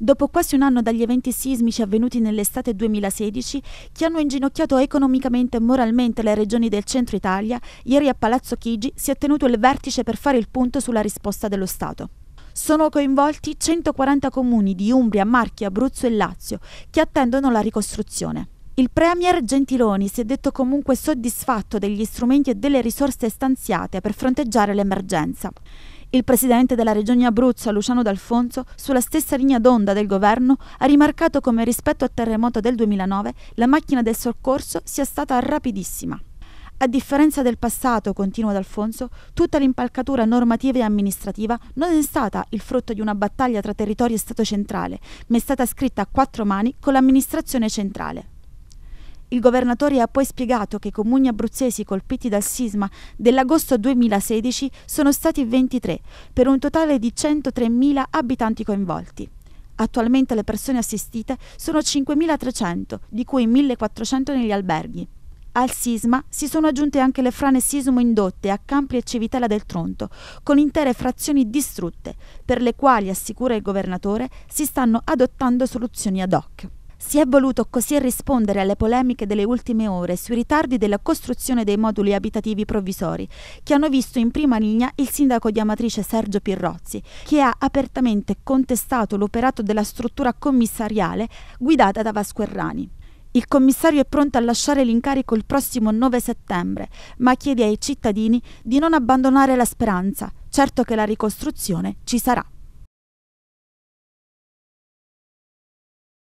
Dopo quasi un anno dagli eventi sismici avvenuti nell'estate 2016, che hanno inginocchiato economicamente e moralmente le regioni del centro Italia, ieri a Palazzo Chigi si è tenuto il vertice per fare il punto sulla risposta dello Stato. Sono coinvolti 140 comuni di Umbria, Marchi, Abruzzo e Lazio, che attendono la ricostruzione. Il Premier Gentiloni si è detto comunque soddisfatto degli strumenti e delle risorse stanziate per fronteggiare l'emergenza. Il presidente della Regione Abruzzo, Luciano D'Alfonso, sulla stessa linea d'onda del governo, ha rimarcato come rispetto al terremoto del 2009 la macchina del soccorso sia stata rapidissima. A differenza del passato, continua D'Alfonso, tutta l'impalcatura normativa e amministrativa non è stata il frutto di una battaglia tra territorio e Stato centrale, ma è stata scritta a quattro mani con l'amministrazione centrale. Il governatore ha poi spiegato che i comuni abruzzesi colpiti dal sisma dell'agosto 2016 sono stati 23, per un totale di 103.000 abitanti coinvolti. Attualmente le persone assistite sono 5.300, di cui 1.400 negli alberghi. Al sisma si sono aggiunte anche le frane sismo-indotte a Campli e Civitella del Tronto, con intere frazioni distrutte, per le quali, assicura il governatore, si stanno adottando soluzioni ad hoc si è voluto così rispondere alle polemiche delle ultime ore sui ritardi della costruzione dei moduli abitativi provvisori, che hanno visto in prima linea il sindaco di Amatrice Sergio Pirrozzi, che ha apertamente contestato l'operato della struttura commissariale guidata da Vasco Errani. Il commissario è pronto a lasciare l'incarico il prossimo 9 settembre, ma chiede ai cittadini di non abbandonare la speranza, certo che la ricostruzione ci sarà.